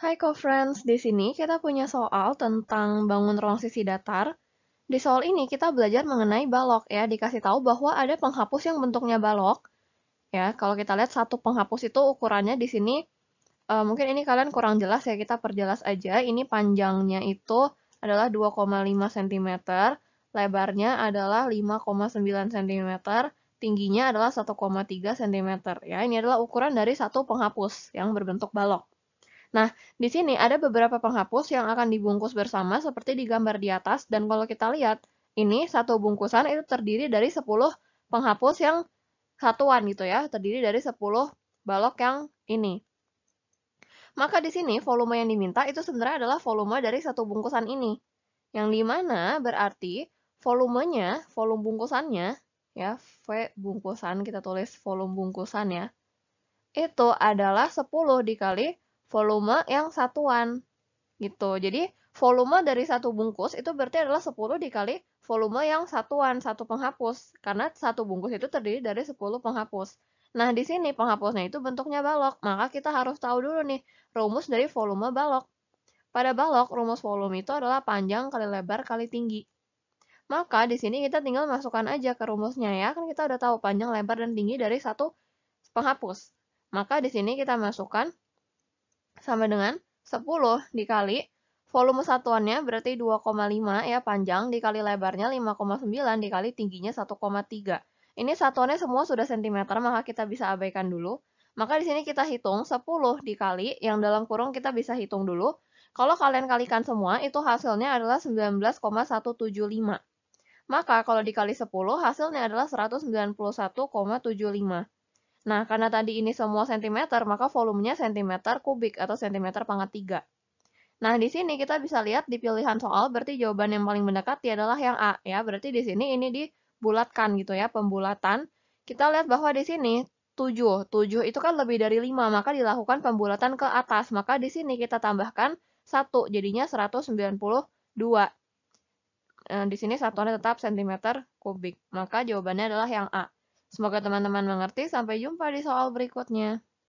Hai co-friends, di sini kita punya soal tentang bangun ruang sisi datar. Di soal ini kita belajar mengenai balok ya, dikasih tahu bahwa ada penghapus yang bentuknya balok. Ya, kalau kita lihat satu penghapus itu ukurannya di sini, uh, mungkin ini kalian kurang jelas ya, kita perjelas aja. Ini panjangnya itu adalah 2,5 cm, lebarnya adalah 5,9 cm, tingginya adalah 1,3 cm. Ya, ini adalah ukuran dari satu penghapus yang berbentuk balok. Nah, di sini ada beberapa penghapus yang akan dibungkus bersama seperti di gambar di atas. Dan kalau kita lihat, ini satu bungkusan itu terdiri dari 10 penghapus yang satuan gitu ya, terdiri dari 10 balok yang ini. Maka di sini volume yang diminta itu sebenarnya adalah volume dari satu bungkusan ini. Yang dimana berarti volumenya, volume bungkusannya, ya, V bungkusan, kita tulis volume bungkusan ya, itu adalah 10 dikali volume yang satuan gitu. Jadi volume dari satu bungkus itu berarti adalah 10 dikali volume yang satuan, satu penghapus. Karena satu bungkus itu terdiri dari 10 penghapus. Nah, di sini penghapusnya itu bentuknya balok, maka kita harus tahu dulu nih rumus dari volume balok. Pada balok, rumus volume itu adalah panjang kali lebar kali tinggi. Maka di sini kita tinggal masukkan aja ke rumusnya ya, kan kita udah tahu panjang, lebar, dan tinggi dari satu penghapus. Maka di sini kita masukkan sama dengan 10 dikali volume satuannya berarti 2,5 ya panjang dikali lebarnya 5,9 dikali tingginya 1,3. Ini satuannya semua sudah cm, maka kita bisa abaikan dulu. Maka di sini kita hitung 10 dikali yang dalam kurung kita bisa hitung dulu. Kalau kalian kalikan semua itu hasilnya adalah 19,175. Maka kalau dikali 10 hasilnya adalah 191,75. Nah, karena tadi ini semua sentimeter, maka volumenya sentimeter kubik atau sentimeter pangkat 3. Nah, di sini kita bisa lihat di pilihan soal, berarti jawaban yang paling mendekati adalah yang A. ya. Berarti di sini ini dibulatkan gitu ya, pembulatan. Kita lihat bahwa di sini 7. 7 itu kan lebih dari 5, maka dilakukan pembulatan ke atas. Maka di sini kita tambahkan 1, jadinya 192. Nah, eh, di sini satuannya tetap sentimeter kubik. Maka jawabannya adalah yang A. Semoga teman-teman mengerti. Sampai jumpa di soal berikutnya.